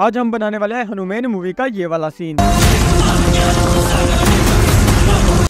आज हम बनाने वाले हैं हनुमान मूवी का ये वाला सीन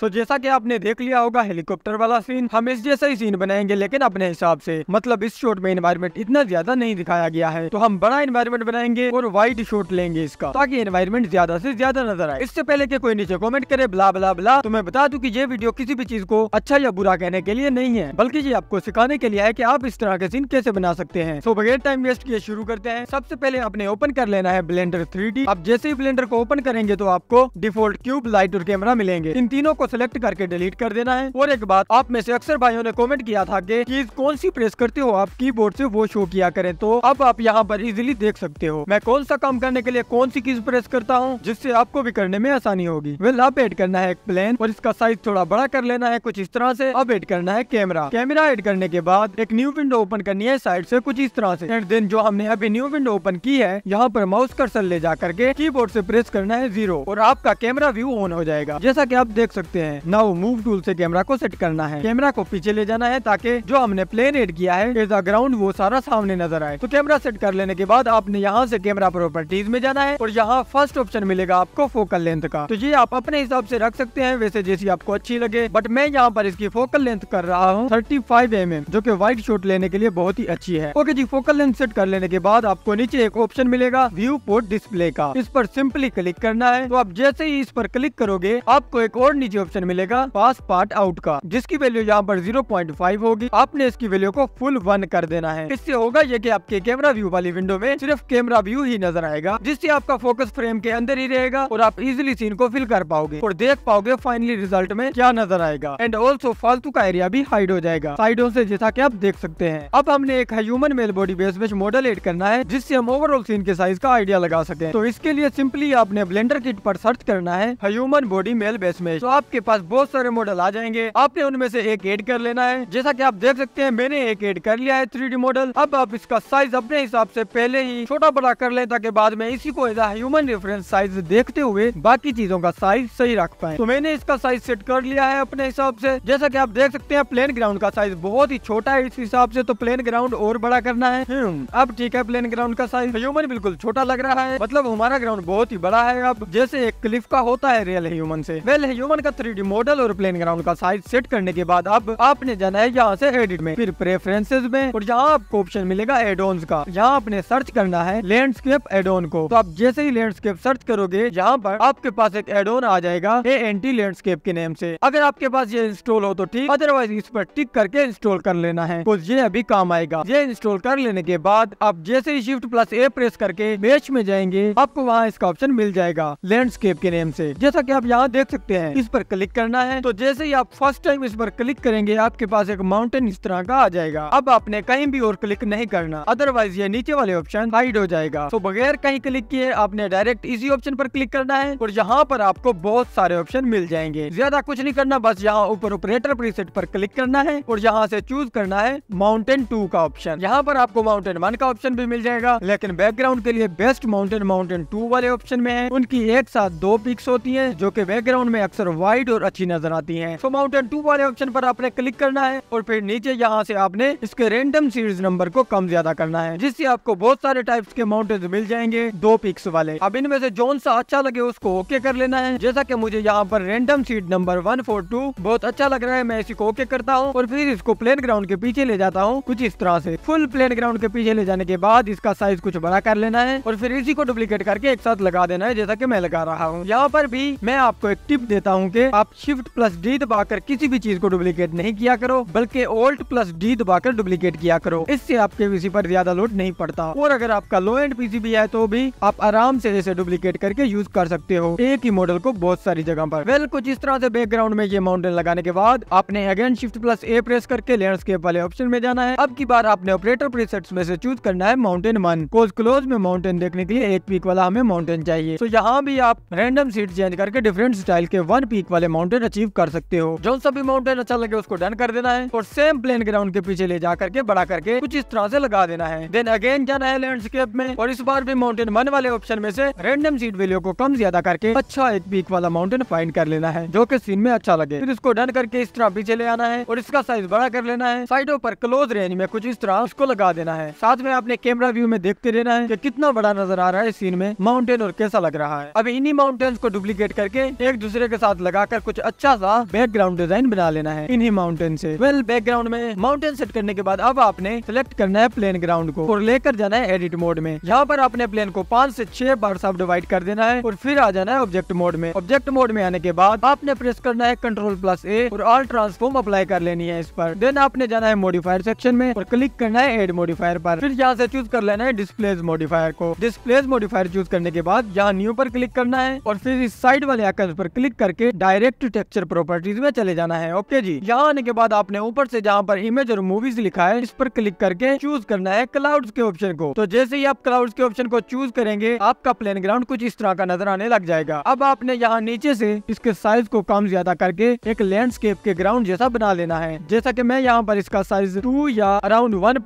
तो जैसा कि आपने देख लिया होगा हेलीकॉप्टर वाला सीन हम इस जैसा ही सीन बनाएंगे लेकिन अपने हिसाब से मतलब इस शॉट में इन्वायरमेंट इतना ज्यादा नहीं दिखाया गया है तो हम बड़ा इन्वायरमेंट बनाएंगे और व्हाइट शॉट लेंगे इसका ताकि इन्वायरमेंट ज्यादा ऐसी ज्यादा नजर आए इससे पहले की कोई नीचे कॉमेंट करे बुला बुला बुला तो मैं बता दू की ये वीडियो किसी भी चीज को अच्छा या बुरा कहने के लिए नहीं है बल्कि ये आपको सिखाने के लिए है की आप इस तरह के सीन कैसे बना सकते हैं सो बगैर टाइम वेस्ट किए शुरू करते हैं सबसे पहले आपने ओपन कर लेना है ब्लेंडर थ्री आप जैसे ही ब्लेंडर को ओपन करेंगे तो आपको डिफॉल्ट क्यूब लाइट और कैमरा मिलेंगे इन तीनों को सेलेक्ट करके डिलीट कर देना है और एक बात आप में से अक्सर भाइयों ने कमेंट किया था कि चीज कौन सी प्रेस करते हो आप कीबोर्ड से वो शो किया करें तो अब आप यहाँ पर इजीली देख सकते हो मैं कौन सा काम करने के लिए कौन सी कीज प्रेस करता हूँ जिससे आपको भी करने में आसानी होगी वेल आप एड करना है एक प्लेन और इसका साइज थोड़ा बड़ा कर लेना है कुछ इस तरह ऐसी अब एड करना है कैमरा कैमरा एड करने के बाद एक न्यू विंडो ओपन करनी है साइड ऐसी कुछ इस तरह ऐसी एंड देन जो हमने अभी न्यू विंडो ओपन की है यहाँ पर माउस कर्सल ले जा करके कीबोर्ड से प्रेस करना है जीरो और आपका कैमरा व्यू ऑन हो जाएगा जैसा की आप देख सकते सकते हैं नाउ मूव टूल से कैमरा को सेट करना है कैमरा को पीछे ले जाना है ताकि जो हमने प्लेन एड किया है एज अ ग्राउंड वो सारा सामने नजर आए तो कैमरा सेट कर लेने के बाद आपने यहाँ से कैमरा प्रॉपर्टीज में जाना है और यहाँ फर्स्ट ऑप्शन मिलेगा आपको फोकल लेंथ का तो ये आप अपने हिसाब से रख सकते हैं वैसे जैसी आपको अच्छी लगे बट मैं यहाँ पर इसकी फोकल लेंथ कर रहा हूँ थर्टी फाइव mm, जो की व्हाइट शूट लेने के लिए बहुत ही अच्छी है ओके जी फोकल लेंथ सेट कर लेने के बाद आपको नीचे एक ऑप्शन मिलेगा व्यू पोर्ट डिस्प्ले का इस पर सिंपली क्लिक करना है तो आप जैसे ही इस पर क्लिक करोगे आपको एक और नीचे ऑप्शन मिलेगा पास पार्ट आउट का जिसकी वैल्यू यहाँ पर 0.5 होगी आपने इसकी वैल्यू को फुल वन कर देना है इससे होगा ये कि आपके कैमरा व्यू वाली विंडो में सिर्फ कैमरा व्यू ही नजर आएगा जिससे आपका फोकस फ्रेम के अंदर ही रहेगा और आप इजिली सीन को फिल कर पाओगे और देख पाओगे फाइनली रिजल्ट में क्या नजर आएगा एंड ऑल्सो फालतू का एरिया भी हाइड हो जाएगा साइडो ऐसी जैसा की आप देख सकते हैं अब हमने एक ह्यूमन मेल बॉडी बेस में मॉडल एड करना है जिससे हम ओवरऑल सीन के साइज का आइडिया लगा सके तो इसके लिए सिंपली आपने ब्लेंडर किट पर सर्च करना है ह्यूमन बॉडी मेल बेस में तो आपके आपके पास बहुत सारे मॉडल आ जाएंगे आपने उनमें से एक एड कर लेना है जैसा की आप देख सकते हैं मैंने एक एड कर लिया है थ्री मॉडल अब आप इसका साइज अपने हिसाब से पहले ही छोटा बड़ा कर ले ताकि बाद में इसी को ह्यूमन रेफरेंस साइज देखते हुए बाकी चीजों का साइज सही रख पाए तो मैंने इसका साइज सेट कर लिया है अपने हिसाब से जैसा कि आप देख सकते हैं प्लेन ग्राउंड का साइज बहुत ही छोटा है इस हिसाब से तो प्लेन ग्राउंड और बड़ा करना है हम्म, अब ठीक है प्लेन ग्राउंड का साइज ह्यूमन बिल्कुल छोटा लग रहा है मतलब हमारा ग्राउंड बहुत ही बड़ा है अब जैसे एक क्लिफ का होता है रियल ह्यूमन से वेल ह्यूमन का थ्री थ्री मॉडल और प्लेन ग्राउंड का साइज सेट करने के बाद अब आपने जाना है यहाँ से एडिट में फिर प्रेफरेंसेज में और यहाँ आपको ऑप्शन मिलेगा एडोन्स का यहाँ आपने सर्च करना है लैंडस्केप एडोन को तो आप जैसे ही लैंडस्केप सर्च करोगे यहाँ पर आपके पास एक एडोन आ जाएगा ए एन टी लैंडस्केप के नेम से अगर आपके पास ये इंस्टॉल हो तो ठीक अदरवाइज इस पर टिक करके इंस्टॉल कर लेना है कुछ ये अभी काम आएगा ये इंस्टॉल कर लेने के बाद आप जैसे ही शिफ्ट प्लस ए प्रेस करके मैच में जाएंगे आपको वहाँ इसका ऑप्शन मिल जाएगा लैंडस्केप के नेम से जैसा कि आप यहाँ देख सकते हैं इस पर क्लिक करना है तो जैसे ही आप फर्स्ट टाइम इस पर क्लिक करेंगे आपके पास एक माउंटेन इस तरह का आ जाएगा अब आपने कहीं भी और क्लिक नहीं करना अदरवाइज ये नीचे वाले ऑप्शन हाइड हो जाएगा तो बगैर कहीं क्लिक किए आपने डायरेक्ट इसी ऑप्शन पर क्लिक करना है और यहाँ पर आपको बहुत सारे ऑप्शन मिल जाएंगे ज्यादा कुछ नहीं करना बस यहाँ ऊपर ऑपरेटर प्रीसेट पर क्लिक करना है और यहाँ से चूज करना है माउंटेन टू का ऑप्शन यहाँ पर आपको माउंटेन वन का ऑप्शन भी मिल जाएगा लेकिन बैकग्राउंड के लिए बेस्ट माउंटेन माउंटेन टू वाले ऑप्शन में है उनकी एक साथ दो पिक्स होती है जो की बैकग्राउंड में अक्सर व्हाइट ब्राइट और अच्छी नजर आती है सो माउंटेन टू वाले ऑप्शन पर आपने क्लिक करना है और फिर नीचे यहाँ से आपने इसके रेंडम सीरीज नंबर को कम ज्यादा करना है जिससे आपको बहुत सारे टाइप्स के माउंटेन मिल जाएंगे दो पिक्स वाले अब इनमें से जोन सा अच्छा लगे उसको ओके कर लेना है जैसा की मुझे यहाँ पर रेंडम सीट नंबर वन बहुत अच्छा लग रहा है मैं इसी को ओके करता हूँ और फिर इसको प्लेन ग्राउंड के पीछे ले जाता हूँ कुछ इस तरह से फुल प्लेन ग्राउंड के पीछे ले जाने के बाद इसका साइज कुछ बड़ा कर लेना है और फिर इसी को डुप्लीकेट करके एक साथ लगा देना है जैसा की मैं लगा रहा हूँ यहाँ पर भी मैं आपको एक टिप देता हूँ कि आप शिफ्ट प्लस डी दबाकर किसी भी चीज को डुप्लीकेट नहीं किया करो बल्कि ओल्ट प्लस डी दबाकर डुप्लीकेट किया करो इससे आपके पीसी पर ज्यादा लोड नहीं पड़ता और अगर आपका लो एंड पीसी भी है तो भी आप आराम से इसे डुप्लीकेट करके यूज कर सकते हो एक ही मॉडल को बहुत सारी जगह पर वेल कुछ इस तरह से बैकग्राउंड में ये माउंटेन लगाने के बाद आपने again shift plus A press करके लैंडस्केप वाले ऑप्शन में जाना है अब की बार आपने ऑपरेटर प्रीसेट्स में से चूज करना है माउंटेन मन कोज क्लोज में माउंटेन देखने के लिए एक पीक वाला हमें माउंटेन चाहिए तो यहाँ भी आप रेंडम सीट चेंज करके डिफरेंट स्टाइल के वन पीक वाले वाले माउंटेन अचीव कर सकते हो जो सभी माउंटेन अच्छा लगे उसको डन कर देना है और सेम प्लेन ग्राउंड के पीछे ले जा करके बड़ा करके कुछ इस तरह से लगा देना है देन अगेन जाना है लैंडस्केप में और इस बार भी माउंटेन वन वाले ऑप्शन में से रेंडम सीट वैल्यू को कम ज्यादा करके अच्छा एक पीक वाला माउंटेन फाइंड कर लेना है जो की सीन में अच्छा लगे फिर इसको डन करके इस तरह पीछे ले आना है और इसका साइज बड़ा कर लेना है साइडो पर क्लोज रेंज में कुछ इस तरह उसको लगा देना है साथ में आपने कैमरा व्यू में देखते रहना है की कितना बड़ा नजर आ रहा है सीन में माउंटेन और कैसा लग रहा है अब इन्हीं माउंटेन को डुप्लीकेट करके एक दूसरे के साथ लगा बनाकर कुछ अच्छा सा बैकग्राउंड डिजाइन बना लेना है इन्हीं माउंटेन से वेल बैकग्राउंड में माउंटेन सेट करने के बाद अब आपने सेलेक्ट करना है प्लेन ग्राउंड को और लेकर जाना है एडिट मोड में यहाँ पर आपने प्लेन को पाँच ऐसी छह बार सब डिवाइड कर देना है और फिर आ जाना है ऑब्जेक्ट मोड में ऑब्जेक्ट मोड में आने के बाद आपने प्रेस करना है कंट्रोल प्लस ए और ऑल ट्रांसफॉर्म अप्लाई कर लेनी है इस पर देन आपने जाना है मॉडिफायर सेक्शन में और क्लिक करना है एड मॉडिफायर पर फिर यहाँ से चूज कर लेना है डिस्प्लेज मॉडिफायर को डिस्प्लेज मॉडिफायर चूज करने के बाद यहाँ न्यू पर क्लिक करना है और फिर इस साइड वाले आकर पर क्लिक करके डायरेक्ट डायरेक्ट टेक्चर प्रॉपर्टीज में चले जाना है ओके जी यहाँ आने के बाद आपने ऊपर से जहाँ पर इमेज और मूवीज लिखा है इस पर क्लिक करके चूज करना है क्लाउड के ऑप्शन को तो जैसे ही आप क्लाउड के ऑप्शन को चूज करेंगे आपका प्लेन ग्राउंड कुछ इस तरह का नजर आने लग जाएगा अब आपने यहाँ नीचे ऐसी इसके साइज को कम ज्यादा करके एक लैंडस्केप के ग्राउंड जैसा बना लेना है जैसा की मैं यहाँ पर इसका साइज टू या अराउंड वन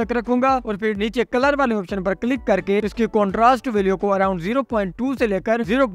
तक रखूंगा और फिर नीचे कलर वाले ऑप्शन पर क्लिक करके इसके कॉन्ट्रास्ट वैल्यू को अराउंड जीरो से लेकर जीरो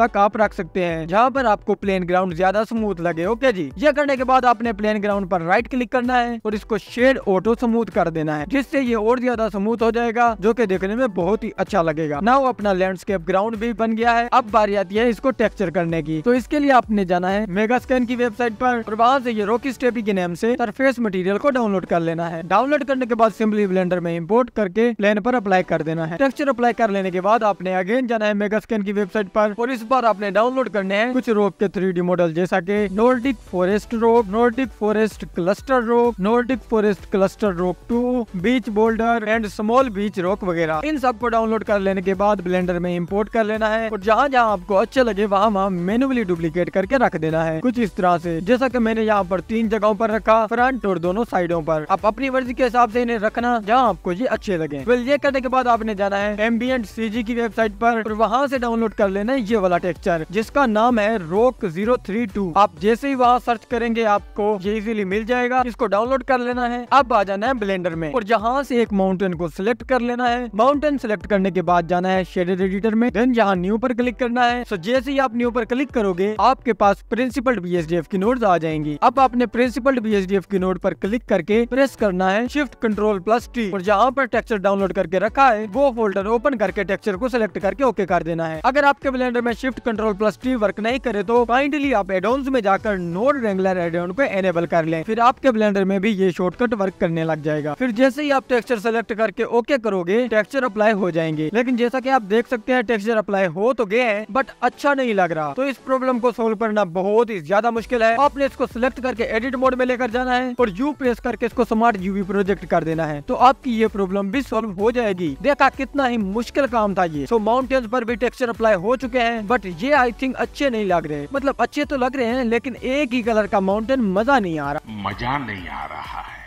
तक आप रख सकते हैं जहाँ पर आप आपको प्लेन ग्राउंड ज्यादा स्मूथ लगे ओके जी ये करने के बाद आपने प्लेन ग्राउंड पर राइट क्लिक करना है और इसको शेड ऑटो स्मूथ कर देना है जिससे ये और ज्यादा स्मूथ हो जाएगा जो की देखने में बहुत ही अच्छा लगेगा ना वो अपना लैंडस्केप ग्राउंड भी बन गया है अब बारी आती है इसको टेक्सचर करने की तो इसके लिए आपने जाना है मेगा स्कैन की वेबसाइट पर और वहाँ से ये रोकी स्टेपी के नेम से सरफेस मटेरियल को डाउनलोड कर लेना है डाउनलोड करने के बाद सिंपली ब्लेंडर में इम्पोर्ट करके प्लेन पर अप्लाई कर देना है टेक्सचर अप्लाई कर लेने के बाद आपने अगेन जाना है मेगा स्कैन की वेबसाइट पर और इस बार आपने डाउनलोड करने हैं कुछ रोक के थ्री मॉडल जैसा कि Nordic forest rock Nordic forest cluster rock Nordic forest cluster rock two beach boulder and small beach rock वगैरह इन सब को डाउनलोड कर लेने के बाद ब्लेंडर में इम्पोर्ट कर लेना है और जहाँ जहाँ आपको अच्छे लगे वहाँ वहाँ मेनुअली डुप्लीकेट करके रख देना है कुछ इस तरह से जैसा की मैंने यहाँ पर तीन जगहों पर रखा फ्रंट और दोनों साइडों पर आप अपनी मर्जी के हिसाब से इन्हें रखना जहाँ आपको ये अच्छे लगे वेल ये करने के बाद आपने जाना है एम्बियंट जी की वेबसाइट पर और वहाँ से डाउनलोड कर लेना है ये वाला टेक्सचर जिसका नाम है रोक जीरो थ्री टू आप जैसे ही वहाँ सर्च करेंगे आपको ये इजीली मिल जाएगा इसको डाउनलोड कर लेना है अब आ जाना है ब्लेंडर में और जहाँ से एक माउंटेन को सिलेक्ट कर लेना है माउंटेन सिलेक्ट करने के बाद जाना है शेडेड एडिटर में देन जहाँ न्यू पर क्लिक करना है सो जैसे ही आप न्यू पर क्लिक करोगे आपके पास प्रिंसिपल बी की नोट आ जाएंगी अब आपने प्रिंसिपल बी की नोट पर क्लिक करके प्रेस करना है शिफ्ट कंट्रोल प्लस टी और जहाँ पर टेक्सचर डाउनलोड करके रखा है वो फोल्डर ओपन करके टेक्सचर को सिलेक्ट करके ओके कर देना है अगर आपके ब्लेंडर में shift control plus T work नहीं करे तो फाइनली आप एडोन्स में जाकर नोड रेंगुलर एडोन को एनेबल कर लें फिर आपके ब्लेंडर में भी ये शॉर्टकट वर्क करने लग जाएगा फिर जैसे ही आप टेक्सचर सेलेक्ट करके ओके करोगे टेक्सचर अप्लाई हो जाएंगे लेकिन जैसा की आप देख सकते हैं टेक्सचर अप्लाई हो तो गए हैं बट अच्छा नहीं लग रहा तो इस प्रॉब्लम को सोल्व करना बहुत ही ज्यादा मुश्किल है आपने इसको सिलेक्ट करके एडिट मोड में लेकर जाना है और यू प्रेस करके इसको स्मार्ट यूवी प्रोजेक्ट कर देना है तो आपकी ये प्रॉब्लम भी सोल्व हो जाएगी देखा कितना ही मुश्किल काम था ये सो माउंटेन्स पर भी टेक्सचर अप्लाई हो चुके हैं बट ये आई थिंक अच्छे नहीं लग रहे रहे मतलब अच्छे तो लग रहे हैं लेकिन एक ही कलर का माउंटेन मजा नहीं आ रहा मजा नहीं आ रहा है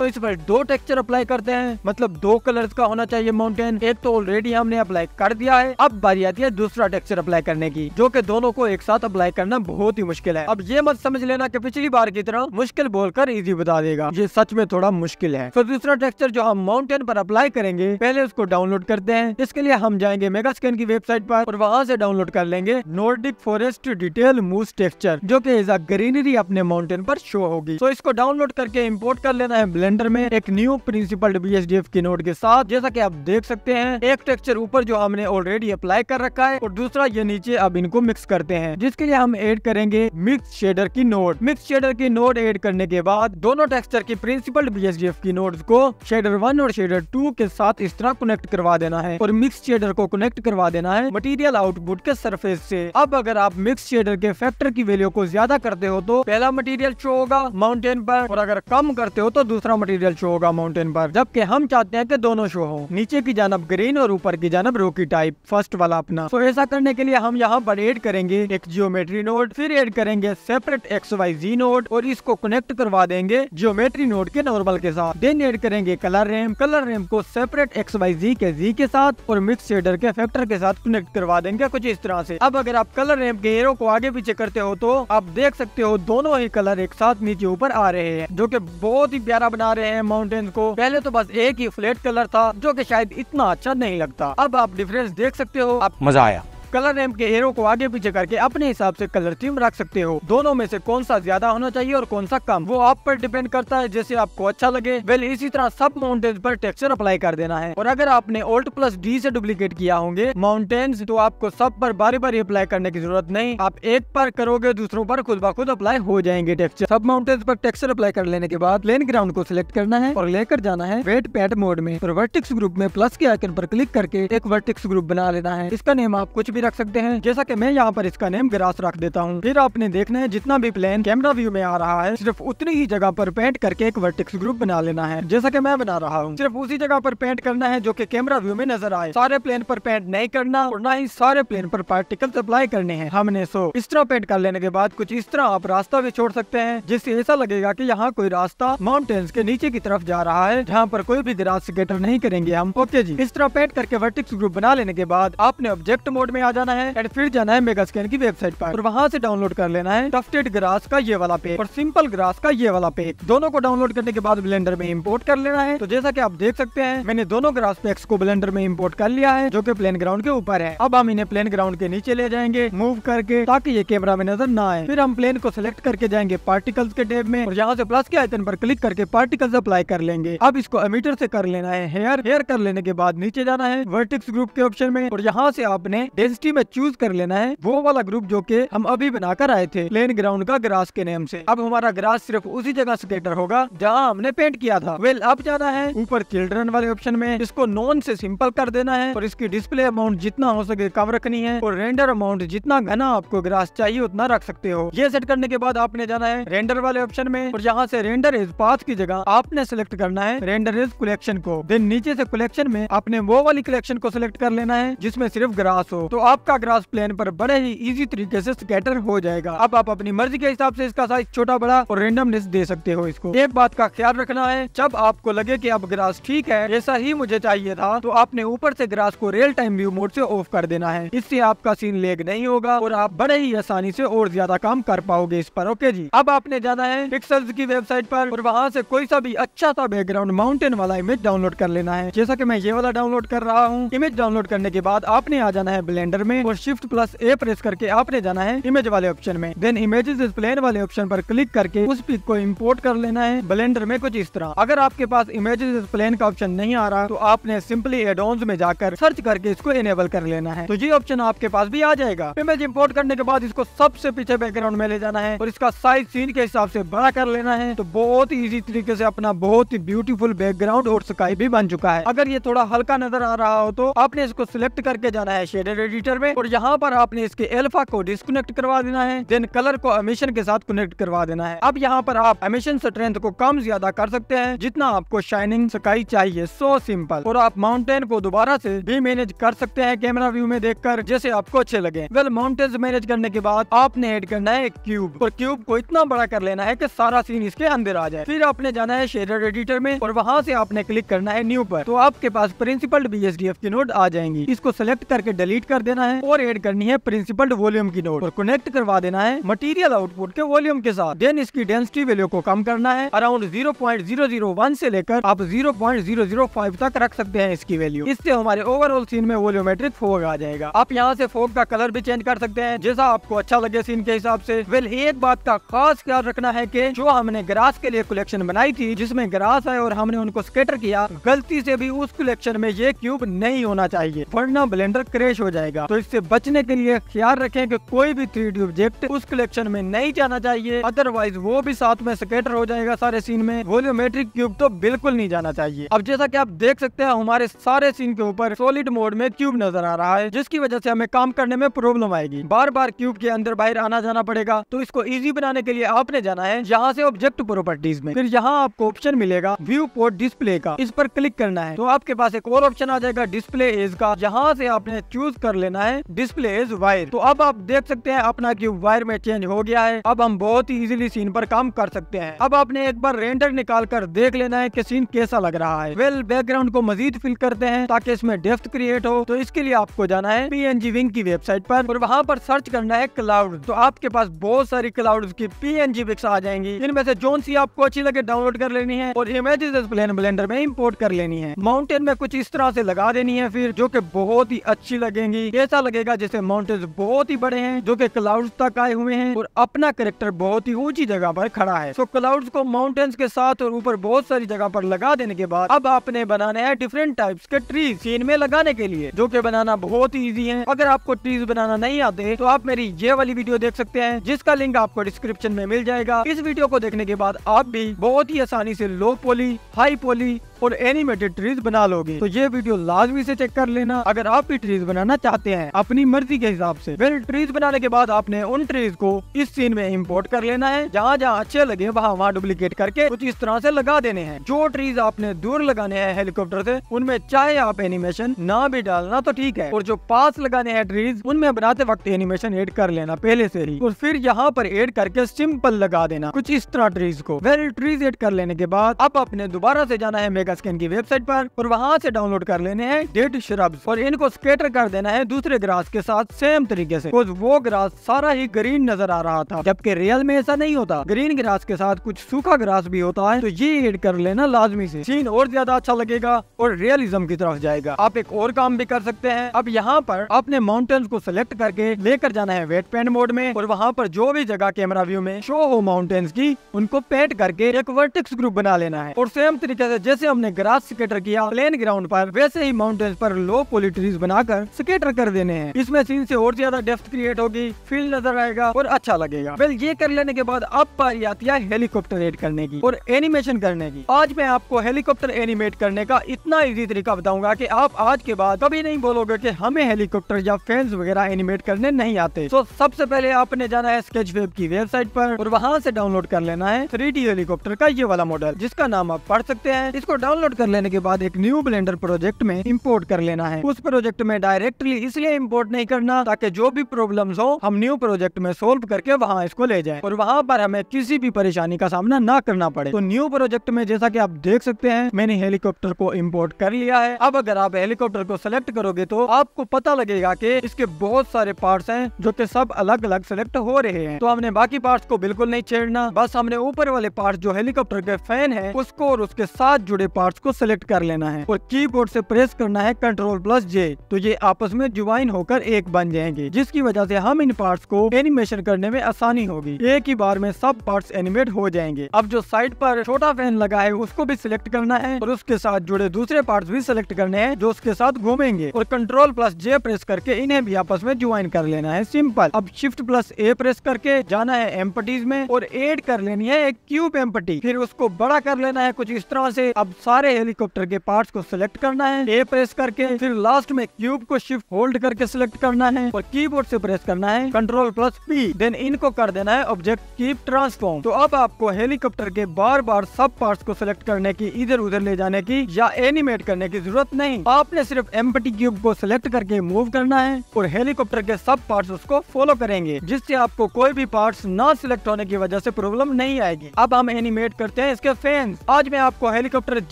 तो इस पर दो टेक्सचर अप्लाई करते हैं मतलब दो कलर्स का होना चाहिए माउंटेन एक तो ऑलरेडी हमने अप्लाई कर दिया है अब बारी आती है दूसरा टेक्सचर अप्लाई करने की जो की दोनों को एक साथ अप्लाई करना बहुत ही मुश्किल है अब ये मत समझ लेना की पिछली बार की तरह मुश्किल बोलकर इजी बता देगा ये सच में थोड़ा मुश्किल है तो दूसरा टेक्सचर जो हम माउंटेन पर अप्लाई करेंगे पहले उसको डाउनलोड करते हैं इसके लिए हम जाएंगे मेगा स्कैन की वेबसाइट पर और वहाँ से डाउनलोड कर लेंगे Nordic forest detail moss texture जो की एज अ ग्रीनरी अपने माउंटेन पर शो होगी तो इसको डाउनलोड करके इम्पोर्ट कर लेना है कैलेंडर में एक न्यू प्रिंसिपल बी एस की नोट के साथ जैसा की आप देख सकते हैं एक टेक्सचर ऊपर जो हमने ऑलरेडी अप्लाई कर रखा है और दूसरा ये नीचे अब इनको मिक्स करते हैं जिसके लिए हम एड करेंगे मिक्स शेडर की नोट मिक्स शेडर की नोट एड करने के बाद दोनों टेक्सचर की प्रिंसिपल बी एस की नोट को शेडर वन और शेडर टू के साथ इस तरह कनेक्ट करवा देना है और मिक्स शेडर को कनेक्ट करवा देना है मटीरियल आउटपुट के सरफेस से अब अगर आप मिक्स शेडर के फैक्टर की वैल्यू को ज्यादा करते हो तो पहला मटेरियल शो होगा माउंटेन पर और अगर कम करते हो तो दूसरा दोनों मटेरियल शो होगा माउंटेन पर जबकि हम चाहते हैं कि दोनों शो हो नीचे की जानब ग्रीन और ऊपर की जानब रोकी टाइप फर्स्ट वाला अपना तो ऐसा करने के लिए हम यहाँ पर एड करेंगे एक जियोमेट्री नोट फिर एड करेंगे separate X Y Z node और इसको कनेक्ट करवा देंगे जियोमेट्री नोट के नॉर्मल के साथ देन एड करेंगे कलर रेम कलर रेम को सेपरेट एक्स वाई जी के जी के साथ और मिक्स शेडर के फैक्टर के साथ कनेक्ट करवा देंगे कुछ इस तरह से अब अगर आप कलर रेम के हेरो को आगे पीछे करते हो तो आप देख सकते हो दोनों ही कलर एक साथ नीचे ऊपर आ रहे हैं जो की बहुत ही प्यारा बना रहे हैं माउंटेन को पहले तो बस एक ही फ्लैट कलर था जो की शायद इतना अच्छा नहीं लगता अब आप डिफरेंस देख सकते हो आप मजा आया कलर रैम के एरो को आगे पीछे करके अपने हिसाब से कलर थीम रख सकते हो दोनों में से कौन सा ज्यादा होना चाहिए और कौन सा कम वो आप पर डिपेंड करता है जैसे आपको अच्छा लगे वेल इसी तरह सब माउंटेन पर टेक्सचर अप्लाई कर देना है और अगर आपने ओल्ट प्लस डी से डुप्लीकेट किया होंगे माउंटेन्स तो आपको सब पर बारी बारी अप्लाई करने की जरूरत नहीं आप एक पर करोगे दूसरों पर खुद ब खुद अप्लाई हो जाएंगे टेक्सचर सब माउंटेन्स पर टेक्सचर अप्लाई कर लेने के बाद प्लेन ग्राउंड को सिलेक्ट करना है और लेकर जाना है वेट पैट मोड में और वर्टिक्स ग्रुप में प्लस के आइकन पर क्लिक करके एक वर्टिक्स ग्रुप बना लेना है इसका नेम आप कुछ भी रख सकते हैं जैसा की मैं यहाँ पर इसका नेम ग्रास रख देता हूँ फिर आपने देखना है जितना भी प्लेन कैमरा व्यू में आ रहा है सिर्फ उतनी ही जगह पर पेंट करके एक वर्टिक्स ग्रुप बना लेना है जैसा की मैं बना रहा हूँ सिर्फ उसी जगह पर पेंट करना है जो की कैमरा व्यू में नजर आए सारे प्लेन पर पेंट नहीं करना और न ही सारे प्लेन पर पार्टिकल अप्लाई करने हैं हमने सो इस तरह पेंट कर लेने के बाद कुछ इस तरह आप रास्ता भी छोड़ सकते हैं जिससे ऐसा लगेगा की यहाँ कोई रास्ता माउंटेन्स के नीचे की तरफ जा रहा है जहाँ पर कोई भी ग्रास स्केटर नहीं करेंगे हम ओके जी इस तरह पेंट करके वर्टिक्स ग्रुप बना लेने के बाद आपने ऑब्जेक्ट मोड में आ जाना है एंड फिर जाना है मेगा स्कैन की वेबसाइट पर और वहाँ से डाउनलोड कर लेना है टफ्टेड ग्रास का ये वाला पेज और सिंपल ग्रास का ये वाला पेज दोनों को डाउनलोड करने के बाद ब्लेंडर में इम्पोर्ट कर लेना है तो जैसा की आप देख सकते हैं मैंने दोनों ग्रास पैक्स को ब्लेंडर में इम्पोर्ट कर लिया है जो की प्लेन ग्राउंड के ऊपर है अब हम इन्हें प्लेन ग्राउंड के नीचे ले जाएंगे मूव करके ताकि ये कैमरा में नजर न आए फिर हम प्लेन को सिलेक्ट करके जाएंगे पार्टिकल्स के टेब में और यहाँ से प्लस के आयतन पर क्लिक करके पार्टिकल्स अप्लाई कर लेंगे अब इसको अमीटर से कर लेना है हेयर हेयर कर लेने के बाद नीचे जाना है वर्टिक्स ग्रुप के ऑप्शन में और यहाँ से आपने डेंस यूनिवर्सिटी में चूज कर लेना है वो वाला ग्रुप जो के हम अभी बनाकर आए थे प्लेन ग्राउंड का ग्रास के नेम से अब हमारा ग्रास सिर्फ उसी जगह स्केटर होगा जहाँ हमने पेंट किया था वेल अब जाना है ऊपर चिल्ड्रन वाले ऑप्शन में इसको नॉन से सिंपल कर देना है और इसकी डिस्प्ले अमाउंट जितना हो सके कम रखनी है और रेंडर अमाउंट जितना घना आपको ग्रास चाहिए उतना रख सकते हो ये सेट करने के बाद आपने जाना है रेंडर वाले ऑप्शन में और जहाँ से रेंडर इज पाथ की जगह आपने सिलेक्ट करना है रेंडर इज कलेक्शन को देन नीचे से कलेक्शन में आपने वो वाली कलेक्शन को सिलेक्ट कर लेना है जिसमें सिर्फ ग्रास हो तो आपका ग्रास प्लेन पर बड़े ही इजी तरीके से स्कैटर हो जाएगा अब आप अपनी मर्जी के हिसाब से इसका साइज छोटा बड़ा और रेंडमनेस दे सकते हो इसको एक बात का ख्याल रखना है जब आपको लगे की अब ग्रास ठीक है ऐसा ही मुझे चाहिए था तो आपने ऊपर से ग्रास को रियल टाइम व्यू मोड से ऑफ कर देना है इससे आपका सीन लेग नहीं होगा और आप बड़े ही आसानी से और ज्यादा काम कर पाओगे इस पर ओके जी अब आपने जाना है पिक्सल्स की वेबसाइट पर और वहाँ से कोई सा भी अच्छा सा बैकग्राउंड माउंटेन वाला इमेज डाउनलोड कर लेना है जैसा की मैं ये वाला डाउनलोड कर रहा हूँ इमेज डाउनलोड करने के बाद आपने आ जाना है ब्लेंडर अंडर में और शिफ्ट प्लस ए प्रेस करके आपने जाना है इमेज वाले ऑप्शन में देन इमेजेस प्लेन वाले ऑप्शन पर क्लिक करके उस पिक को इम्पोर्ट कर लेना है ब्लेंडर में कुछ इस तरह अगर आपके पास इमेज प्लेन का ऑप्शन नहीं आ रहा तो आपने सिंपली एडोन्स में जाकर सर्च करके इसको इनेबल कर लेना है तो ये ऑप्शन आपके पास भी आ जाएगा इमेज इम्पोर्ट करने के बाद इसको सबसे पीछे बैकग्राउंड में ले जाना है और इसका साइज सीन के हिसाब से बड़ा कर लेना है तो बहुत ही इजी तरीके से अपना बहुत ही ब्यूटीफुल बैकग्राउंड और स्काई भी बन चुका है अगर ये थोड़ा हल्का नजर आ रहा हो तो आपने इसको सिलेक्ट करके जाना है शेडेड एडिट मीटर में और यहाँ पर आपने इसके एल्फा को डिस्कनेक्ट करवा देना है देन कलर को अमिशन के साथ कनेक्ट करवा देना है अब यहाँ पर आप अमिशन स्ट्रेंथ को कम ज्यादा कर सकते हैं जितना आपको शाइनिंग स्काई चाहिए सो सिंपल और आप माउंटेन को दोबारा से भी मैनेज कर सकते हैं कैमरा व्यू में देखकर जैसे आपको अच्छे लगे वेल माउंटेन मैनेज करने के बाद आपने एड करना है क्यूब और क्यूब को इतना बड़ा कर लेना है की सारा सीन इसके अंदर आ जाए फिर आपने जाना है शेडर एडिटर में और वहाँ से आपने क्लिक करना है न्यू पर तो आपके पास प्रिंसिपल बी की नोट आ जाएंगी इसको सिलेक्ट करके डिलीट कर देना देना है और एड करनी है प्रिंसिपल वॉल्यूम की नोट और कनेक्ट करवा देना है मटीरियल आउटपुट के वॉल्यूम के साथ देन इसकी डेंसिटी वैल्यू को कम करना है around zero point zero zero one से लेकर आप zero point zero zero five तक रख सकते हैं इसकी वैल्यू इससे हमारे ओवरऑल सीन में वॉल्यूमेट्रिक फोग आ जाएगा आप यहाँ से फोग का कलर भी चेंज कर सकते हैं जैसा आपको अच्छा लगे सीन के हिसाब से वेल एक बात का खास ख्याल रखना है कि जो हमने ग्रास के लिए कलेक्शन बनाई थी जिसमें ग्रास है और हमने उनको स्केटर किया गलती से भी उस कलेक्शन में ये क्यूब नहीं होना चाहिए वरना ब्लेंडर क्रैश हो जाएगा तो इससे बचने के लिए ख्याल रखें कि कोई भी थ्री ऑब्जेक्ट उस कलेक्शन में नहीं जाना चाहिए अदरवाइज वो भी साथ में स्केटर हो जाएगा सारे सीन में वोल्यूमेट्रिक क्यूब तो बिल्कुल नहीं जाना चाहिए अब जैसा की आप देख सकते हैं हमारे सारे सीन के ऊपर सोलिड मोड में क्यूब नजर आ रहा है जिसकी वजह से हमें काम करने में प्रॉब्लम आएगी बार बार क्यूब के अंदर बाहर आना जाना पड़ेगा तो इसको इजी बनाने के लिए आपने जाना है यहाँ से ऑब्जेक्ट प्रॉपर्टीज में फिर यहाँ आपको ऑप्शन मिलेगा व्यू पोर्ट डिस्प्ले का इस पर क्लिक करना है तो आपके पास एक और ऑप्शन आ जाएगा डिस्प्ले एज का जहाँ से आपने चूज कर लेना करना है डिस्प्ले इज वायर तो अब आप देख सकते हैं अपना की वायर में चेंज हो गया है अब हम बहुत ही इजिली सीन पर काम कर सकते हैं अब आपने एक बार रेंडर निकाल कर देख लेना है की सीन कैसा लग रहा है वेल बैकग्राउंड को मजीद फिल करते हैं ताकि इसमें डेफ्थ क्रिएट हो तो इसके लिए आपको जाना है पी एन जी विंग की वेबसाइट पर और वहाँ पर सर्च करना है क्लाउड तो आपके पास बहुत सारी क्लाउड की पी एन जी पिक्स आ जाएंगी इनमें से जोन सी आपको अच्छी लगे डाउनलोड कर लेनी है और इमेजेस प्लेन ब्लेंडर में इम्पोर्ट कर लेनी है माउंटेन में कुछ इस तरह से लगा देनी है फिर जो कि बहुत ही अच्छी लगेंगी ये ऐसा लगेगा जैसे माउंटेन्स बहुत ही बड़े हैं जो कि क्लाउड्स तक आए हुए हैं और अपना करेक्टर बहुत ही ऊंची जगह पर खड़ा है सो क्लाउड्स को माउंटेन्स के साथ और ऊपर बहुत सारी जगह पर लगा देने के बाद अब आपने बनाने हैं डिफरेंट टाइप्स के ट्रीज सीन में लगाने के लिए जो की बनाना बहुत ही ईजी है अगर आपको ट्रीज बनाना नहीं आते तो आप मेरी ये वाली वीडियो देख सकते हैं जिसका लिंक आपको डिस्क्रिप्शन में मिल जाएगा इस वीडियो को देखने के बाद आप भी बहुत ही आसानी से लो पोली हाई पोली और एनिमेटेड ट्रीज बना लोगे तो ये वीडियो लाजमी से चेक कर लेना अगर आप भी ट्रीज बनाना चाहते हैं अपनी मर्जी के हिसाब से फिर ट्रीज बनाने के बाद आपने उन ट्रीज को इस सीन में इम्पोर्ट कर लेना है जहाँ जहाँ अच्छे लगे वहाँ वहाँ डुप्लीकेट करके कुछ इस तरह से लगा देने हैं जो ट्रीज आपने दूर लगाने हैं हेलीकॉप्टर से उनमें चाहे आप एनिमेशन ना भी डालना तो ठीक है और जो पास लगाने हैं ट्रीज उनमें बनाते वक्त एनिमेशन एड कर लेना पहले से ही और फिर यहाँ पर एड करके सिंपल लगा देना कुछ इस तरह ट्रीज को वेल ट्रीज एड कर लेने के बाद अब अपने दोबारा से जाना है स्किन की वेबसाइट पर और वहाँ से डाउनलोड कर लेने हैं डेट श्रब्स और इनको स्केटर कर देना है दूसरे ग्रास के साथ सेम तरीके से बिकॉज वो ग्रास सारा ही ग्रीन नजर आ रहा था जबकि रियल में ऐसा नहीं होता ग्रीन ग्रास के साथ कुछ सूखा ग्रास भी होता है तो ये एड कर लेना लाजमी ऐसी सीन और ज्यादा अच्छा लगेगा और रियलिज्म की तरफ जाएगा आप एक और काम भी कर सकते हैं अब यहाँ पर अपने माउंटेन को सिलेक्ट करके लेकर जाना है वेट पेंट मोड में और वहाँ पर जो भी जगह कैमरा व्यू में शो हो माउंटेन्स की उनको पेंट करके एक वर्टिक्स ग्रुप बना लेना है और सेम तरीके से जैसे हम यादव ने ग्रास स्केटर किया प्लेन ग्राउंड पर वैसे ही माउंटेन पर लो पोली ट्रीज बनाकर स्केटर कर देने हैं इसमें सीन से और ज्यादा डेफ्थ क्रिएट होगी फील नजर आएगा और अच्छा लगेगा वेल ये कर लेने के बाद अब पारी आती है हेलीकॉप्टर एड करने की और एनिमेशन करने की आज मैं आपको हेलीकॉप्टर एनिमेट करने का इतना इजी तरीका बताऊंगा की आप आज के बाद कभी नहीं बोलोगे की हमें हेलीकॉप्टर या फैंस वगैरह एनिमेट करने नहीं आते तो सबसे पहले आपने जाना है स्केच वेब की वेबसाइट पर और वहाँ से डाउनलोड कर लेना है थ्री हेलीकॉप्टर का ये वाला मॉडल जिसका नाम आप पढ़ सकते हैं इसको डाउनलोड कर लेने के बाद एक न्यू ब्लेंडर प्रोजेक्ट में इम्पोर्ट कर लेना है उस प्रोजेक्ट में डायरेक्टली इसलिए इम्पोर्ट नहीं करना ताकि जो भी प्रॉब्लम हो हम न्यू प्रोजेक्ट में सोल्व करके वहाँ इसको ले जाए और वहाँ पर हमें किसी भी परेशानी का सामना न करना पड़े तो न्यू प्रोजेक्ट में जैसा की आप देख सकते हैं मैंने हेलीकॉप्टर को इम्पोर्ट कर लिया है अब अगर आप हेलीकॉप्टर को सिलेक्ट करोगे तो आपको पता लगेगा की इसके बहुत सारे पार्ट है जो की सब अलग अलग सिलेक्ट हो रहे हैं तो हमने बाकी पार्ट को बिल्कुल नहीं छेड़ना बस हमने ऊपर वाले पार्ट जो हेलीकॉप्टर के फैन है उसको और उसके साथ जुड़े पार्ट्स को सिलेक्ट कर लेना है और कीबोर्ड से प्रेस करना है कंट्रोल प्लस जे तो ये आपस में ज्वाइन होकर एक बन जाएंगे जिसकी वजह से हम इन पार्ट्स को एनिमेशन करने में आसानी होगी एक ही बार में सब पार्ट्स एनिमेट हो जाएंगे अब जो साइड पर छोटा फैन लगा है उसको भी सिलेक्ट करना है और उसके साथ जुड़े दूसरे पार्ट भी सिलेक्ट करने हैं जो उसके साथ घूमेंगे और कंट्रोल प्लस जे प्रेस करके इन्हें भी आपस में ज्वाइन कर लेना है सिंपल अब शिफ्ट प्लस ए प्रेस करके जाना है एम्पटीज में और एड कर लेनी है एक क्यूब एम्पटी फिर उसको बड़ा कर लेना है कुछ इस तरह से अब सारे हेलीकॉप्टर के पार्ट्स को सिलेक्ट करना है ए प्रेस करके फिर लास्ट में क्यूब को शिफ्ट होल्ड करके सिलेक्ट करना है और कीबोर्ड से प्रेस करना है कंट्रोल प्लस पी देन इनको कर देना है ऑब्जेक्ट कीप ट्रांसफॉर्म तो अब आपको हेलीकॉप्टर के बार बार सब पार्ट को सिलेक्ट करने की इधर उधर ले जाने की या एनिमेट करने की जरूरत नहीं आपने सिर्फ एम्पटी क्यूब को सिलेक्ट करके मूव करना है और हेलीकॉप्टर के सब पार्ट उसको फॉलो करेंगे जिससे आपको कोई भी पार्ट न सिलेक्ट होने की वजह ऐसी प्रॉब्लम नहीं आएगी अब हम एनिमेट करते हैं इसके फैंस आज मैं आपको हेलीकॉप्टर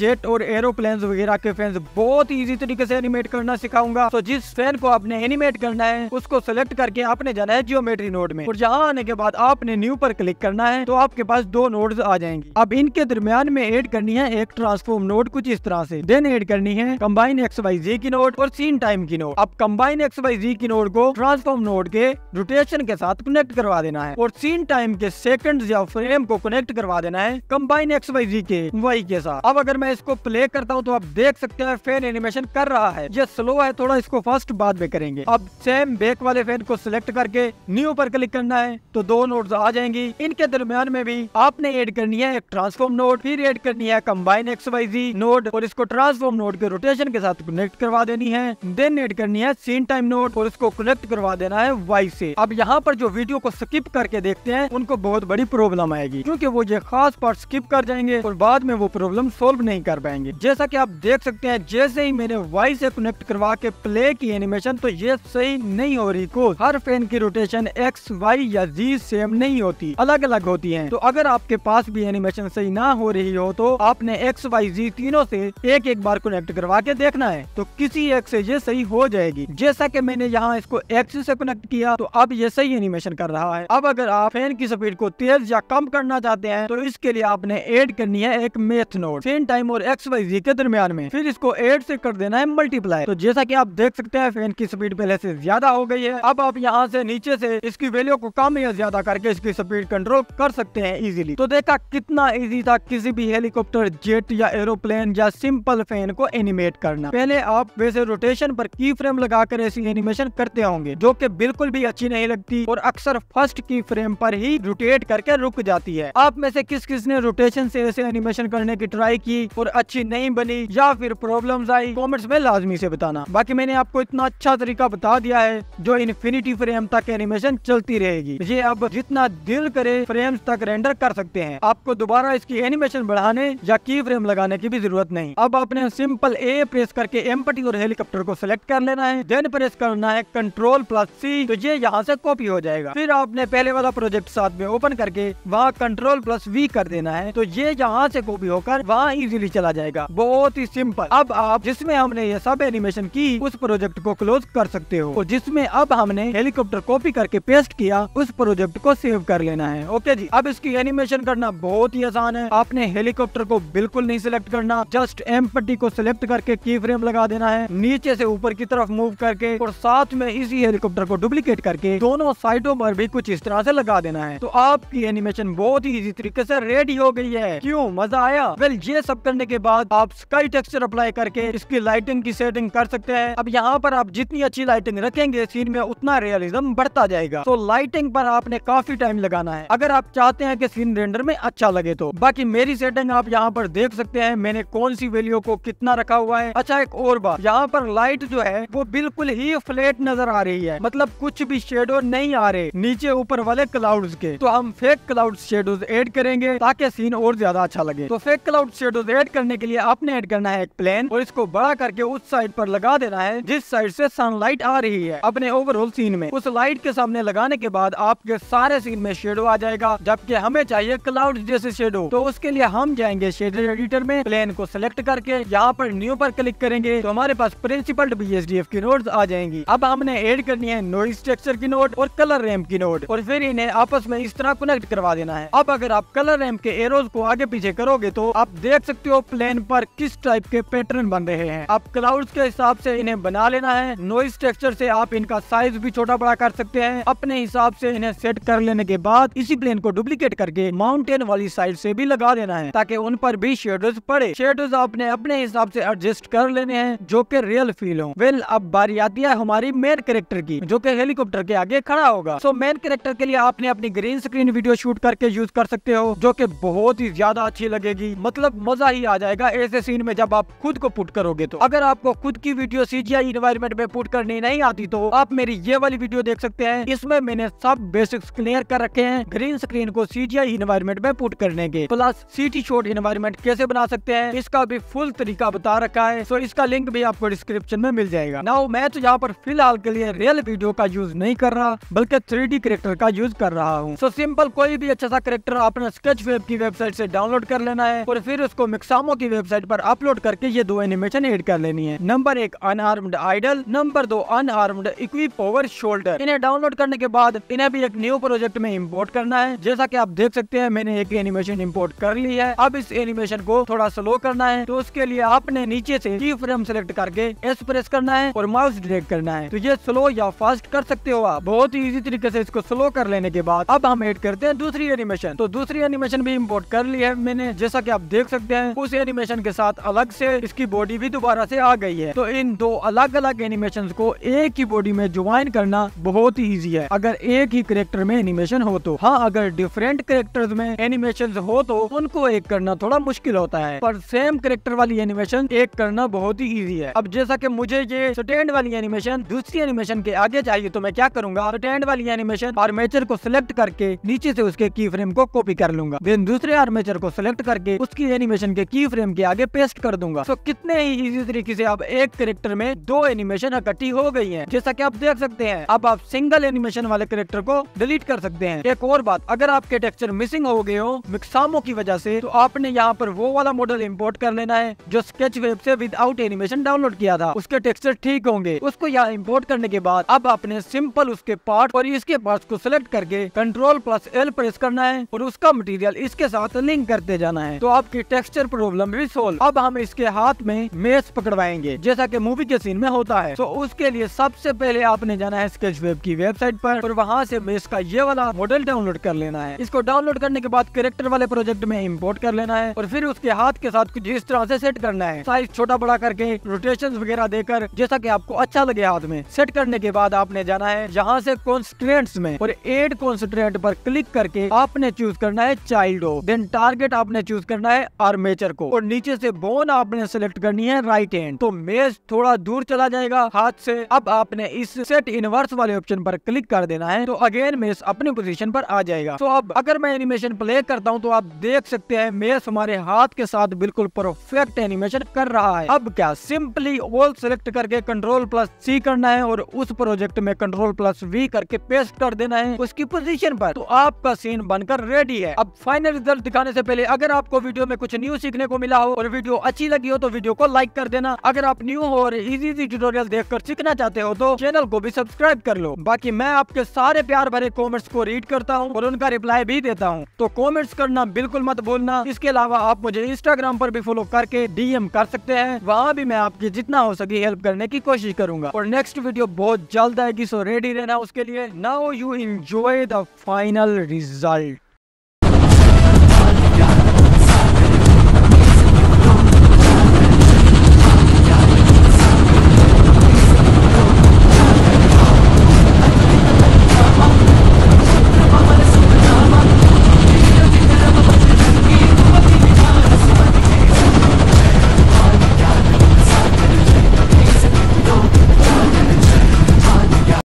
जेट और एरोप्लेन वगैरह के फैंस बहुत इजी तरीके से एनिमेट करना सिखाऊंगा तो जिस फैन को आपने एनिमेट करना है उसको सेलेक्ट करके आपने जाना है जियोमेट्री नोड में और जहाँ आने के बाद आपने न्यू पर क्लिक करना है तो आपके पास दो नोड आ जाएंगे अब इनके दरमियान में एड करनी है एक ट्रांसफॉर्म नोड कुछ इस तरह से देन एड करनी है कम्बाइन एक्स वाई जी की नोड और सीन टाइम की नोड अब कम्बाइन एक्स वाई जी की नोड को ट्रांसफॉर्म नोड के रोटेशन के साथ कनेक्ट करवा देना है और सीन टाइम के सेकंड्स या फ्रेम को कनेक्ट करवा देना है कम्बाइन एक्स वाई जी के वाई के साथ अब अगर मैं इसको प्ले करता हूँ तो आप देख सकते हैं फैन एनिमेशन कर रहा है ये स्लो है थोड़ा इसको फर्स्ट बाद में करेंगे अब सेम बेक वाले फैन को सिलेक्ट करके न्यू पर क्लिक करना है तो दो नोट आ जाएंगी इनके दरमियान में भी आपने एड करनी है एक ट्रांसफॉर्म नोट फिर एड करनी है कम्बाइन एक्सवाइजी नोट और इसको ट्रांसफॉर्म नोट के रोटेशन के साथ कनेक्ट करवा देनी है देन एड करनी है सीन टाइम नोट और इसको कनेक्ट करवा देना है वाई से अब यहाँ पर जो वीडियो को स्किप करके देखते हैं उनको बहुत बड़ी प्रॉब्लम आएगी क्योंकि वो ये खास पार्ट स्किप कर जाएंगे और बाद में वो प्रॉब्लम सोल्व नहीं कर पाएंगे जैसा कि आप देख सकते हैं जैसे ही मैंने वाई से कनेक्ट करवा के प्ले की एनिमेशन तो ये सही नहीं हो रही को हर फैन की रोटेशन एक्स वाई या जी सेम नहीं होती अलग अलग होती है तो अगर आपके पास भी एनिमेशन सही ना हो रही हो तो आपने एक्स वाई जी तीनों से एक एक बार कनेक्ट करवा के देखना है तो किसी एक से ये सही हो जाएगी जैसा कि मैंने यहाँ इसको एक्स से कनेक्ट किया तो अब ये सही एनिमेशन कर रहा है अब अगर आप फैन की स्पीड को तेज या कम करना चाहते हैं तो इसके लिए आपने एड करनी है एक math node fan time prime और एक्स वाई जी के दरमियान में फिर इसको एट से कर देना है मल्टीप्लाई तो जैसा की आप देख सकते हैं फैन की स्पीड पहले से ज्यादा हो गई है अब आप यहाँ से नीचे से इसकी वैल्यू को कम या ज्यादा करके इसकी स्पीड कंट्रोल कर सकते हैं इजिली तो देखा कितना इजी था किसी भी हेलीकॉप्टर जेट या एरोप्लेन या सिंपल फैन को एनिमेट करना पहले आप वैसे रोटेशन पर की फ्रेम लगा कर ऐसी एनिमेशन करते होंगे जो कि बिल्कुल भी अच्छी नहीं लगती और अक्सर फर्स्ट की फ्रेम पर ही रोटेट करके रुक जाती है आप में से किस किस ने रोटेशन से ऐसे एनिमेशन करने की ट्राई की और अच्छी नहीं बनी या फिर प्रॉब्लम आई कॉमेंट्स में लाजमी से बताना बाकी मैंने आपको इतना अच्छा तरीका बता दिया है जो इन्फिनिटी फ्रेम तक एनिमेशन चलती रहेगी ये अब जितना दिल करे फ्रेम तक रेंडर कर सकते हैं आपको दोबारा इसकी एनिमेशन बढ़ाने या की फ्रेम लगाने की भी जरूरत नहीं अब आपने सिंपल ए प्रेस करके एम्पटी और हेलीकॉप्टर को सिलेक्ट कर लेना है देन प्रेस करना है कंट्रोल प्लस सी तो ये यहाँ से कॉपी हो जाएगा फिर आपने पहले वाला प्रोजेक्ट साथ में ओपन करके वहाँ कंट्रोल प्लस वी कर देना है तो ये यहाँ से कॉपी होकर वहाँ इजिली इजीली चला जाएगा बहुत ही सिंपल अब आप जिसमें हमने ये सब एनिमेशन की उस प्रोजेक्ट को क्लोज कर सकते हो और जिसमें अब हमने हेलीकॉप्टर कॉपी करके पेस्ट किया उस प्रोजेक्ट को सेव कर लेना है ओके जी अब इसकी एनिमेशन करना बहुत ही आसान है आपने हेलीकॉप्टर को बिल्कुल नहीं सिलेक्ट करना जस्ट एम पट्टी को सिलेक्ट करके की फ्रेम लगा देना है नीचे से ऊपर की तरफ मूव करके और साथ में इसी हेलीकॉप्टर को डुप्लीकेट करके दोनों साइडों पर भी कुछ इस तरह से लगा देना है तो आपकी एनिमेशन बहुत ही इजी तरीके से रेडी हो गई है क्यों मजा आया वेल ये सब कर करने के बाद आप स्काई टेक्सचर अप्लाई करके इसकी लाइटिंग की सेटिंग कर सकते हैं अब यहाँ पर आप जितनी अच्छी लाइटिंग रखेंगे सीन में उतना रियलिज्म बढ़ता जाएगा तो लाइटिंग पर आपने काफी टाइम लगाना है अगर आप चाहते हैं कि सीन रेंडर में अच्छा लगे तो बाकी मेरी सेटिंग आप यहाँ पर देख सकते हैं मैंने कौन सी वैल्यू को कितना रखा हुआ है अच्छा एक और बात यहाँ पर लाइट जो है वो बिल्कुल ही फ्लेट नजर आ रही है मतलब कुछ भी शेडो नहीं आ रहे नीचे ऊपर वाले क्लाउड के तो हम फेक क्लाउड शेडोज एड करेंगे ताकि सीन और ज्यादा अच्छा लगे तो fake cloud shadows add add करने के लिए आपने ऐड करना है एक प्लेन और इसको बड़ा करके उस साइड पर लगा देना है जिस साइड से सनलाइट आ रही है अपने ओवरऑल सीन में उस लाइट के सामने लगाने के बाद आपके सारे सीन में शेडो आ जाएगा जबकि हमें चाहिए क्लाउड जैसे शेडो तो उसके लिए हम जाएंगे शेडर एडिटर में प्लेन को सिलेक्ट करके यहाँ पर न्यू पर क्लिक करेंगे तो हमारे पास principled B S D F की नोट आ जाएंगी अब हमने एड करनी है नोइस स्ट्रक्चर की नोट और कलर रैम की नोट और फिर इन्हें आपस में इस तरह कनेक्ट करवा देना है अब अगर आप कलर रैम के एरोज को आगे पीछे करोगे तो आप देख सकते हो वीडियो प्लेन पर किस टाइप के पैटर्न बन रहे हैं आप क्लाउड्स के हिसाब से इन्हें बना लेना है नॉइस टेक्सचर से आप इनका साइज भी छोटा बड़ा कर सकते हैं अपने हिसाब से इन्हें सेट कर लेने के बाद इसी प्लेन को डुप्लीकेट करके माउंटेन वाली साइड से भी लगा देना है ताकि उन पर भी शेडोज पड़े शेडोज आपने अपने हिसाब से एडजस्ट कर लेने हैं जो की रियल फील हो वेल अब बारी आती है हमारी मेन कैरेक्टर की जो की हेलीकॉप्टर के आगे खड़ा होगा सो मेन कैरेक्टर के लिए आपने अपनी ग्रीन स्क्रीन वीडियो शूट करके यूज कर सकते हो जो की बहुत ही ज्यादा अच्छी लगेगी मतलब मजा ही ही आ जाएगा ऐसे सीन में जब आप खुद को पुट करोगे तो अगर आपको खुद की वीडियो सीजीआई इन्वायरमेंट में पुट करनी नहीं आती तो आप मेरी ये वाली वीडियो देख सकते हैं इसमें मैंने सब बेसिक्स क्लियर कर रखे हैं ग्रीन स्क्रीन को सीजीआई इन्वायरमेंट में पुट करने के प्लस सिटी शॉट इन्वायरमेंट कैसे बना सकते हैं इसका भी फुल तरीका बता रखा है सो इसका लिंक भी आपको डिस्क्रिप्शन में मिल जाएगा ना मैं तो यहाँ पर फिलहाल के लिए रियल वीडियो का यूज नहीं कर रहा बल्कि थ्री डी करेक्टर का यूज कर रहा हूँ सो सिंपल कोई भी अच्छा सा करेक्टर आपने स्केच वेब की वेबसाइट से डाउनलोड कर लेना है और फिर उसको मिक्स सामो की वेबसाइट पर अपलोड करके ये दो एनिमेशन एड कर लेनी है नंबर एक अनआर्म्ड आइडल नंबर दो अनआर्म्ड इक्विप पावर शोल्डर इन्हें डाउनलोड करने के बाद इन्हें भी एक न्यू प्रोजेक्ट में इम्पोर्ट करना है जैसा की आप देख सकते हैं मैंने एक एनिमेशन इम्पोर्ट कर ली है अब इस एनिमेशन को थोड़ा स्लो करना है तो उसके लिए आपने नीचे ऐसी की फ्रेम सेलेक्ट करके एस प्रेस करना है और माउस ड्रैग करना है तो ये स्लो या फास्ट कर सकते हो आप बहुत ही इजी तरीके से इसको स्लो कर लेने के बाद अब हम एड करते हैं दूसरी एनिमेशन तो दूसरी एनिमेशन भी इम्पोर्ट कर ली है मैंने जैसा की आप देख सकते हैं उस एनिमेशन के साथ अलग से इसकी बॉडी भी दोबारा से आ गई है तो इन दो अलग अलग एनिमेशन को एक ही बॉडी में ज्वाइन करना बहुत ही ईजी है अगर एक ही करेक्टर में एनिमेशन हो तो हाँ अगर डिफरेंट करेक्टर में एनिमेशन हो तो उनको एक करना थोड़ा मुश्किल होता है पर सेम करेक्टर वाली एनिमेशन एक करना बहुत ही ईजी है अब जैसा की मुझे ये स्टैंड वाली एनिमेशन दूसरी एनिमेशन के आगे चाहिए तो मैं क्या करूंगा स्टैंड वाली एनिमेशन आर्मेचर को सिलेक्ट करके नीचे से उसके की फ्रेम को कॉपी कर लूंगा देन दूसरे आर्मेचर को सिलेक्ट करके उसकी एनिमेशन के की फ्रेम के आगे पेस्ट कर दूंगा तो कितने ही इजी तरीके से अब एक करेक्टर में दो एनिमेशन इकट्ठी हो गई है जैसा की आप देख सकते हैं अब आप सिंगल एनिमेशन वाले करेक्टर को डिलीट कर सकते हैं एक और बात अगर आपके टेक्सचर मिसिंग हो गए हो मिक्सामो की वजह से तो आपने यहाँ पर वो वाला मॉडल इम्पोर्ट कर लेना है जो स्केच वेब से विदाउट एनिमेशन डाउनलोड किया था उसके टेक्सचर ठीक होंगे उसको यहाँ इम्पोर्ट करने के बाद अब आपने सिंपल उसके पार्ट और इसके पार्ट को सिलेक्ट करके कंट्रोल प्लस एल प्रेस करना है और उसका मटेरियल इसके साथ लिंक करते जाना है तो आपकी टेक्सचर प्रॉब्लम भी सोल्व अब हम इसके हाथ में मेस पकड़वाएंगे जैसा कि मूवी के सीन में होता है तो उसके लिए सबसे पहले आपने जाना है स्केच वेब की वेबसाइट पर और वहाँ से मेस का ये वाला मॉडल डाउनलोड कर लेना है इसको डाउनलोड करने के बाद करेक्टर वाले प्रोजेक्ट में इम्पोर्ट कर लेना है और फिर उसके हाथ के साथ कुछ इस तरह ऐसी सेट करना है साइज छोटा बड़ा करके रोटेशन वगैरह देकर जैसा की आपको अच्छा लगे हाथ में सेट करने के बाद आपने जाना है जहाँ से कॉन्स्ट्रेंट में और एड कॉन्स्ट्रेंट पर क्लिक करके आपने चूज करना है चाइल्ड हो देन टारगेट आपने चूज करना है आर्मेचर टीचर को और नीचे से बोन आपने सेलेक्ट करनी है राइट हैंड तो मेज थोड़ा दूर चला जाएगा हाथ से अब आपने इस सेट इनवर्स वाले ऑप्शन पर क्लिक कर देना है तो अगेन मेज अपनी पोजीशन पर आ जाएगा तो अब अगर मैं एनिमेशन प्ले करता हूँ तो आप देख सकते हैं मेज हमारे हाथ के साथ बिल्कुल परफेक्ट एनिमेशन कर रहा है अब क्या सिंपली ऑल सेलेक्ट करके कंट्रोल प्लस सी करना है और उस प्रोजेक्ट में कंट्रोल प्लस वी करके पेस्ट कर देना है उसकी पोजिशन पर तो आपका सीन बनकर रेडी है अब फाइनल रिजल्ट दिखाने से पहले अगर आपको वीडियो में कुछ न्यूज सीखने को मिला हो और वीडियो अच्छी लगी हो तो वीडियो को लाइक कर देना अगर आप न्यू हो और इजी इजी ट्यूटोरियल देख कर सीखना चाहते हो तो चैनल को भी सब्सक्राइब कर लो बाकी मैं आपके सारे प्यार भरे कॉमेंट्स को रीड करता हूँ और उनका रिप्लाई भी देता हूँ तो कॉमेंट्स करना बिल्कुल मत भूलना इसके अलावा आप मुझे इंस्टाग्राम पर भी फॉलो करके डीएम कर सकते हैं वहाँ भी मैं आपकी जितना हो सके हेल्प करने की कोशिश करूंगा और नेक्स्ट वीडियो बहुत जल्द आएगी सो रेडी रहना उसके लिए now you enjoy the final result